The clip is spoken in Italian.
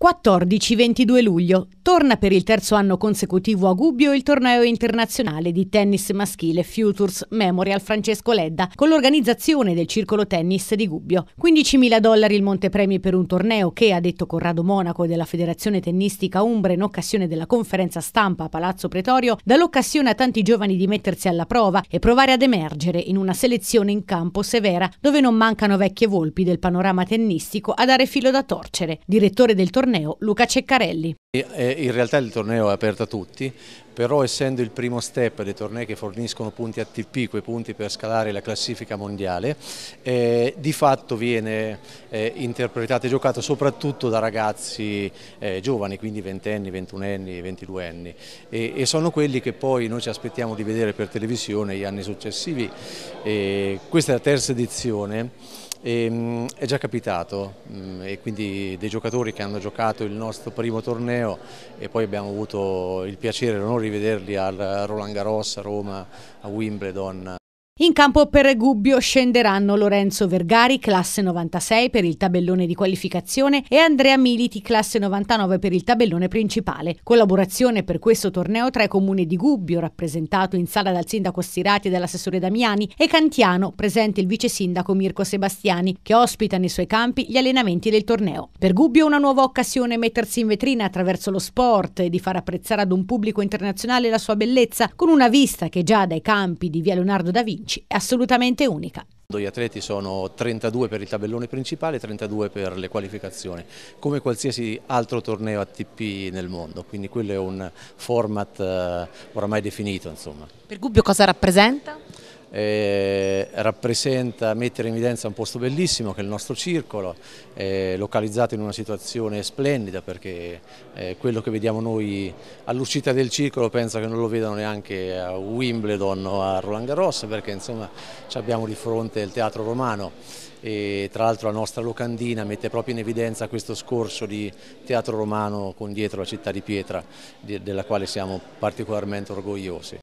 14-22 luglio. Torna per il terzo anno consecutivo a Gubbio il torneo internazionale di tennis maschile Futures Memorial Francesco Ledda con l'organizzazione del Circolo Tennis di Gubbio. 15.000 dollari il montepremi per un torneo che, ha detto Corrado Monaco della Federazione Tennistica Umbra in occasione della conferenza stampa a Palazzo Pretorio, dà l'occasione a tanti giovani di mettersi alla prova e provare ad emergere in una selezione in campo severa dove non mancano vecchie volpi del panorama tennistico a dare filo da torcere. Direttore del torneo torneo. Luca Ceccarelli. In realtà il torneo è aperto a tutti, però essendo il primo step dei tornei che forniscono punti ATP, quei punti per scalare la classifica mondiale, eh, di fatto viene eh, interpretato e giocato soprattutto da ragazzi eh, giovani, quindi ventenni, ventunenni, ventiduenni e, e, sono quelli che poi noi ci aspettiamo di vedere per televisione gli anni successivi. questa è la terza edizione e, ehm, è già capitato mm, e quindi dei giocatori che hanno giocato il nostro primo torneo e poi abbiamo avuto il piacere e l'onore di vederli al Roland Garros, a Roma, a Wimbledon, in campo per Gubbio scenderanno Lorenzo Vergari, classe 96 per il tabellone di qualificazione e Andrea Militi, classe 99 per il tabellone principale. Collaborazione per questo torneo tra i comuni di Gubbio, rappresentato in sala dal sindaco Stirati e dall'assessore Damiani, e Cantiano, presente il vice sindaco Mirko Sebastiani, che ospita nei suoi campi gli allenamenti del torneo. Per Gubbio una nuova occasione mettersi in vetrina attraverso lo sport e di far apprezzare ad un pubblico internazionale la sua bellezza, con una vista che già dai campi di via Leonardo da Vinci Vinci, è assolutamente unica. Gli atleti sono 32 per il tabellone principale e 32 per le qualificazioni, come qualsiasi altro torneo ATP nel mondo, quindi quello è un format eh, oramai definito. Insomma. Per Gubbio cosa rappresenta? eh, rappresenta mettere in evidenza un posto bellissimo che è il nostro circolo, eh, localizzato in una situazione splendida perché eh, quello che vediamo noi all'uscita del circolo penso che non lo vedano neanche a Wimbledon o a Roland Garros perché insomma abbiamo di fronte il teatro romano e tra l'altro la nostra locandina mette proprio in evidenza questo scorso di teatro romano con dietro la città di pietra della quale siamo particolarmente orgogliosi.